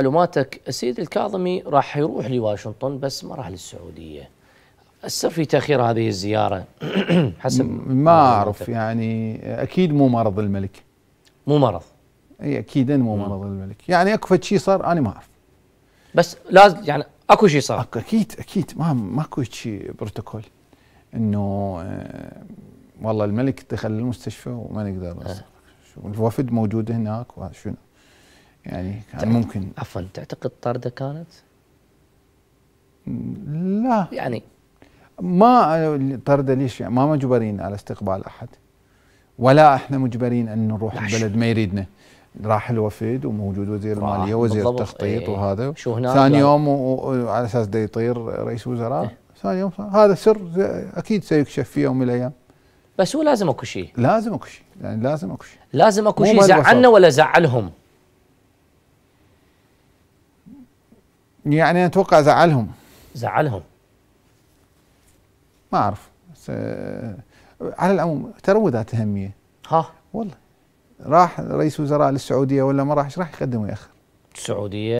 معلوماتك السيد الكاظمي راح يروح لواشنطن بس ما راح للسعوديه السر في تاخير هذه الزياره حسب ما اعرف يعني اكيد مو مرض الملك مو مرض اي اكيد مو مرض الملك يعني اكو شيء صار انا ما اعرف بس لازم يعني اكو شيء صار اكيد اكيد ما ماكو شيء بروتوكول انه آه، والله الملك دخل المستشفى وما نقدر آه. الوفد موجود هناك وشنو يعني كان ممكن عفوا تعتقد طارده كانت؟ لا يعني ما طرده ليش يعني ما مجبرين على استقبال احد ولا احنا مجبرين ان نروح البلد ما يريدنا راح الوفد وموجود وزير الماليه وزير التخطيط ايه وهذا شو هناك ثاني يوم وعلى اساس ده يطير رئيس وزراء ايه ثاني يوم هذا سر اكيد سيكشف في يوم من الايام بس هو لازم اكو شيء لازم اكو شيء يعني لازم اكو شيء لازم اكو شيء زعلنا ولا زعلهم يعني اتوقع زعلهم زعلهم ما اعرف بس آه، على العموم ترى ذات اهميه ها والله راح رئيس وزراء للسعوديه ولا ما راح ايش راح يقدم وياخر السعوديه